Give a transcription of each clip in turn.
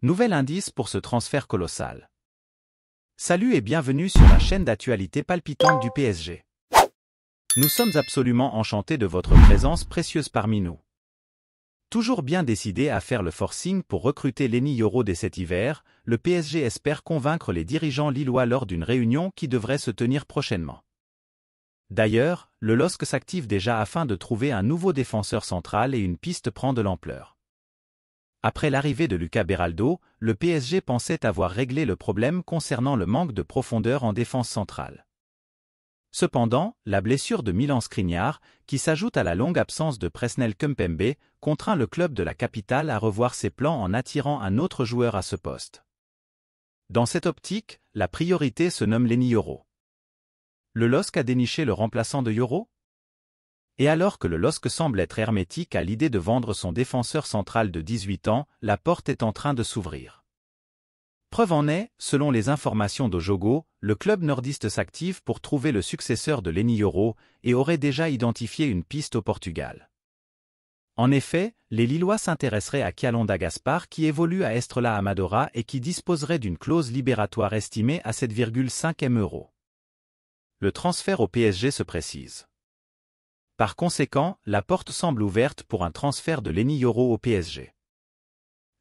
Nouvel indice pour ce transfert colossal. Salut et bienvenue sur la chaîne d'actualité palpitante du PSG. Nous sommes absolument enchantés de votre présence précieuse parmi nous. Toujours bien décidé à faire le forcing pour recruter Lenny Yoro dès cet hiver, le PSG espère convaincre les dirigeants lillois lors d'une réunion qui devrait se tenir prochainement. D'ailleurs, le LOSC s'active déjà afin de trouver un nouveau défenseur central et une piste prend de l'ampleur. Après l'arrivée de Luca Beraldo, le PSG pensait avoir réglé le problème concernant le manque de profondeur en défense centrale. Cependant, la blessure de Milan Skriniar, qui s'ajoute à la longue absence de Presnel Kempembe, contraint le club de la capitale à revoir ses plans en attirant un autre joueur à ce poste. Dans cette optique, la priorité se nomme Leni Le LOSC a déniché le remplaçant de Yoro? Et alors que le LOSC semble être hermétique à l'idée de vendre son défenseur central de 18 ans, la porte est en train de s'ouvrir. Preuve en est, selon les informations d'Ojogo, le club nordiste s'active pour trouver le successeur de Leni et aurait déjà identifié une piste au Portugal. En effet, les Lillois s'intéresseraient à Kialonda Gaspar qui évolue à Estrela Amadora et qui disposerait d'une clause libératoire estimée à 7,5 m euros. Le transfert au PSG se précise. Par conséquent, la porte semble ouverte pour un transfert de Lenny Yoro au PSG.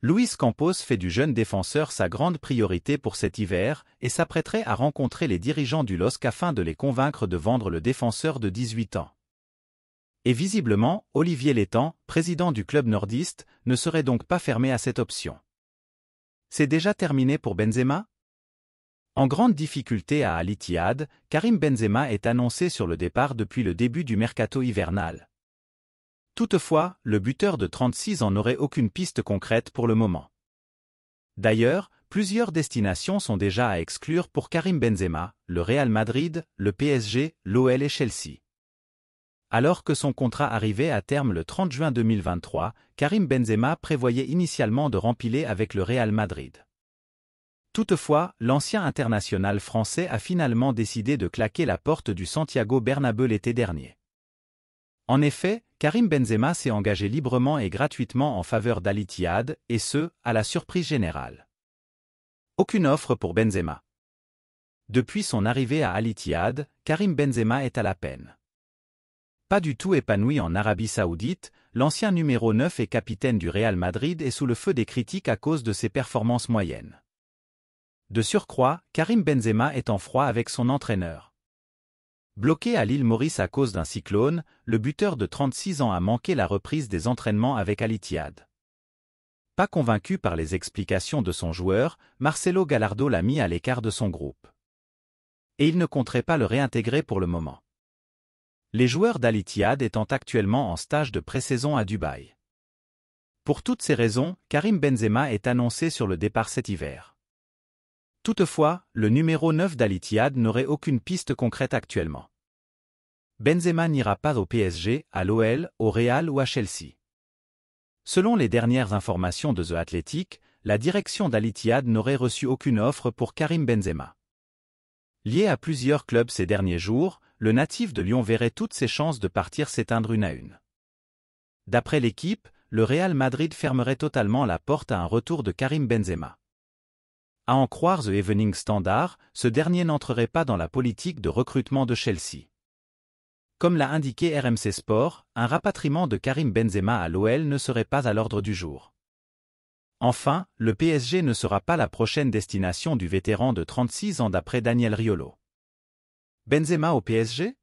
Luis Campos fait du jeune défenseur sa grande priorité pour cet hiver et s'apprêterait à rencontrer les dirigeants du LOSC afin de les convaincre de vendre le défenseur de 18 ans. Et visiblement, Olivier Létang, président du club nordiste, ne serait donc pas fermé à cette option. C'est déjà terminé pour Benzema en grande difficulté à Al Karim Benzema est annoncé sur le départ depuis le début du mercato hivernal. Toutefois, le buteur de 36 en aurait aucune piste concrète pour le moment. D'ailleurs, plusieurs destinations sont déjà à exclure pour Karim Benzema, le Real Madrid, le PSG, l'OL et Chelsea. Alors que son contrat arrivait à terme le 30 juin 2023, Karim Benzema prévoyait initialement de rempiler avec le Real Madrid. Toutefois, l'ancien international français a finalement décidé de claquer la porte du Santiago Bernabeu l'été dernier. En effet, Karim Benzema s'est engagé librement et gratuitement en faveur dal et ce, à la surprise générale. Aucune offre pour Benzema. Depuis son arrivée à al Karim Benzema est à la peine. Pas du tout épanoui en Arabie Saoudite, l'ancien numéro 9 et capitaine du Real Madrid est sous le feu des critiques à cause de ses performances moyennes. De surcroît, Karim Benzema est en froid avec son entraîneur. Bloqué à l'île Maurice à cause d'un cyclone, le buteur de 36 ans a manqué la reprise des entraînements avec Alitiad. Pas convaincu par les explications de son joueur, Marcelo Gallardo l'a mis à l'écart de son groupe. Et il ne compterait pas le réintégrer pour le moment. Les joueurs d'Alitiad étant actuellement en stage de pré-saison à Dubaï. Pour toutes ces raisons, Karim Benzema est annoncé sur le départ cet hiver. Toutefois, le numéro 9 d'Alitiad n'aurait aucune piste concrète actuellement. Benzema n'ira pas au PSG, à l'OL, au Real ou à Chelsea. Selon les dernières informations de The Athletic, la direction d'Alitiad n'aurait reçu aucune offre pour Karim Benzema. Lié à plusieurs clubs ces derniers jours, le natif de Lyon verrait toutes ses chances de partir s'éteindre une à une. D'après l'équipe, le Real Madrid fermerait totalement la porte à un retour de Karim Benzema. À en croire The Evening Standard, ce dernier n'entrerait pas dans la politique de recrutement de Chelsea. Comme l'a indiqué RMC Sport, un rapatriement de Karim Benzema à l'OL ne serait pas à l'ordre du jour. Enfin, le PSG ne sera pas la prochaine destination du vétéran de 36 ans d'après Daniel Riolo. Benzema au PSG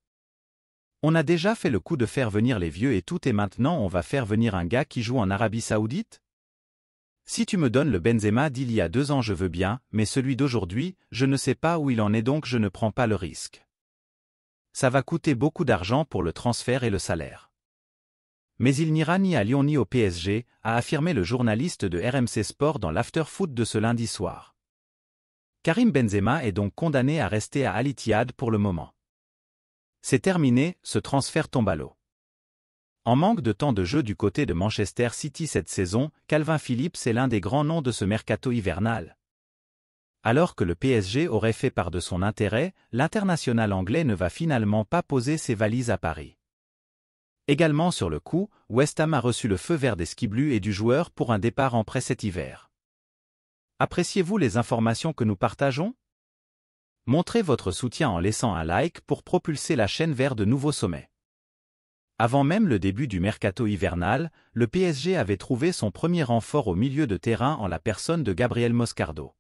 On a déjà fait le coup de faire venir les vieux et tout et maintenant on va faire venir un gars qui joue en Arabie Saoudite si tu me donnes le Benzema d'il y a deux ans je veux bien, mais celui d'aujourd'hui, je ne sais pas où il en est donc je ne prends pas le risque. Ça va coûter beaucoup d'argent pour le transfert et le salaire. Mais il n'ira ni à Lyon ni au PSG, a affirmé le journaliste de RMC Sport dans l'after-foot de ce lundi soir. Karim Benzema est donc condamné à rester à al pour le moment. C'est terminé, ce transfert tombe à l'eau. En manque de temps de jeu du côté de Manchester City cette saison, Calvin Phillips est l'un des grands noms de ce mercato hivernal. Alors que le PSG aurait fait part de son intérêt, l'international anglais ne va finalement pas poser ses valises à Paris. Également sur le coup, West Ham a reçu le feu vert des Skiblus et du joueur pour un départ en prêt cet hiver. Appréciez-vous les informations que nous partageons Montrez votre soutien en laissant un like pour propulser la chaîne vers de nouveaux sommets. Avant même le début du mercato hivernal, le PSG avait trouvé son premier renfort au milieu de terrain en la personne de Gabriel Moscardo.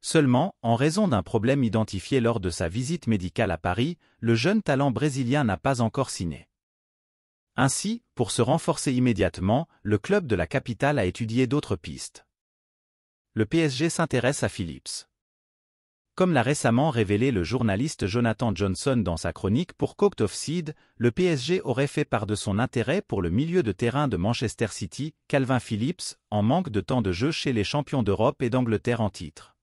Seulement, en raison d'un problème identifié lors de sa visite médicale à Paris, le jeune talent brésilien n'a pas encore signé. Ainsi, pour se renforcer immédiatement, le club de la capitale a étudié d'autres pistes. Le PSG s'intéresse à Philips. Comme l'a récemment révélé le journaliste Jonathan Johnson dans sa chronique pour Coq of Seed, le PSG aurait fait part de son intérêt pour le milieu de terrain de Manchester City, Calvin Phillips, en manque de temps de jeu chez les champions d'Europe et d'Angleterre en titre.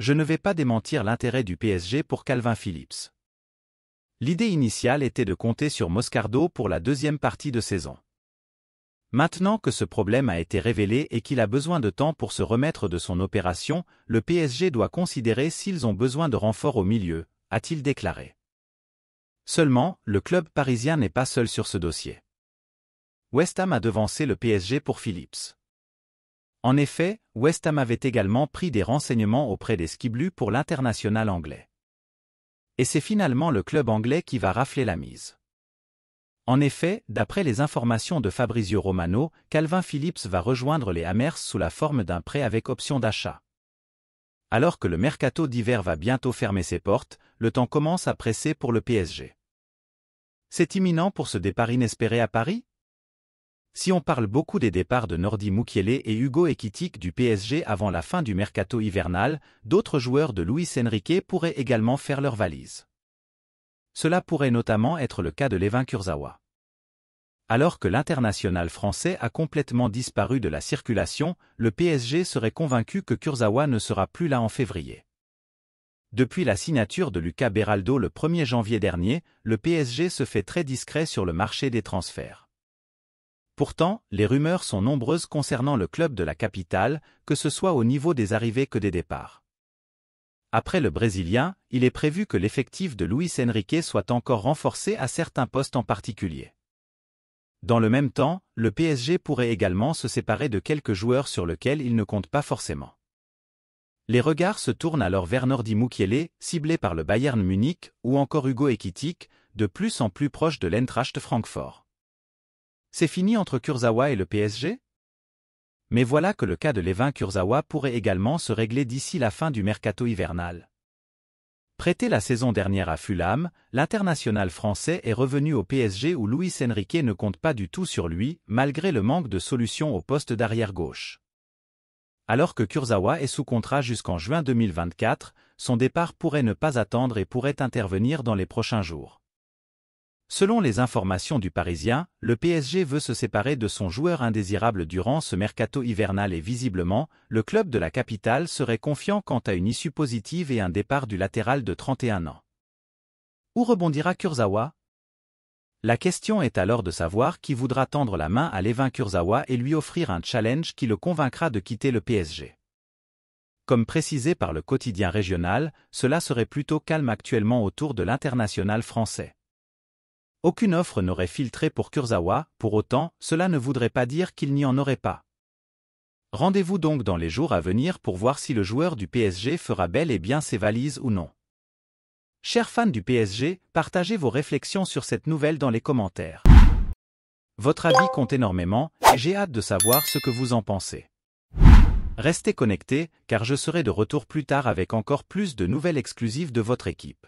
Je ne vais pas démentir l'intérêt du PSG pour Calvin Phillips. L'idée initiale était de compter sur Moscardo pour la deuxième partie de saison. Maintenant que ce problème a été révélé et qu'il a besoin de temps pour se remettre de son opération, le PSG doit considérer s'ils ont besoin de renforts au milieu, a-t-il déclaré. Seulement, le club parisien n'est pas seul sur ce dossier. West Ham a devancé le PSG pour Phillips. En effet, West Ham avait également pris des renseignements auprès des Skiblus pour l'international anglais. Et c'est finalement le club anglais qui va rafler la mise. En effet, d'après les informations de Fabrizio Romano, Calvin Phillips va rejoindre les Amers sous la forme d'un prêt avec option d'achat. Alors que le mercato d'hiver va bientôt fermer ses portes, le temps commence à presser pour le PSG. C'est imminent pour ce départ inespéré à Paris Si on parle beaucoup des départs de Nordi Mukiele et Hugo Ekitik du PSG avant la fin du mercato hivernal, d'autres joueurs de Luis Enrique pourraient également faire leur valise. Cela pourrait notamment être le cas de Lévin Kurzawa. Alors que l'international français a complètement disparu de la circulation, le PSG serait convaincu que Kurzawa ne sera plus là en février. Depuis la signature de Lucas Beraldo le 1er janvier dernier, le PSG se fait très discret sur le marché des transferts. Pourtant, les rumeurs sont nombreuses concernant le club de la capitale, que ce soit au niveau des arrivées que des départs. Après le Brésilien, il est prévu que l'effectif de Luis Enrique soit encore renforcé à certains postes en particulier. Dans le même temps, le PSG pourrait également se séparer de quelques joueurs sur lesquels il ne compte pas forcément. Les regards se tournent alors vers Nordi Mukiele, ciblé par le Bayern Munich, ou encore Hugo Ekitic, de plus en plus proche de de Francfort. C'est fini entre Kurzawa et le PSG mais voilà que le cas de Lévin Kurzawa pourrait également se régler d'ici la fin du mercato hivernal. Prêté la saison dernière à Fulham, l'international français est revenu au PSG où Luis Enrique ne compte pas du tout sur lui, malgré le manque de solutions au poste d'arrière-gauche. Alors que Kurzawa est sous contrat jusqu'en juin 2024, son départ pourrait ne pas attendre et pourrait intervenir dans les prochains jours. Selon les informations du Parisien, le PSG veut se séparer de son joueur indésirable durant ce mercato hivernal et visiblement, le club de la capitale serait confiant quant à une issue positive et un départ du latéral de 31 ans. Où rebondira Kurzawa La question est alors de savoir qui voudra tendre la main à Lévin Kurzawa et lui offrir un challenge qui le convaincra de quitter le PSG. Comme précisé par le quotidien régional, cela serait plutôt calme actuellement autour de l'international français. Aucune offre n'aurait filtré pour Kurzawa, pour autant, cela ne voudrait pas dire qu'il n'y en aurait pas. Rendez-vous donc dans les jours à venir pour voir si le joueur du PSG fera bel et bien ses valises ou non. Chers fans du PSG, partagez vos réflexions sur cette nouvelle dans les commentaires. Votre avis compte énormément et j'ai hâte de savoir ce que vous en pensez. Restez connectés car je serai de retour plus tard avec encore plus de nouvelles exclusives de votre équipe.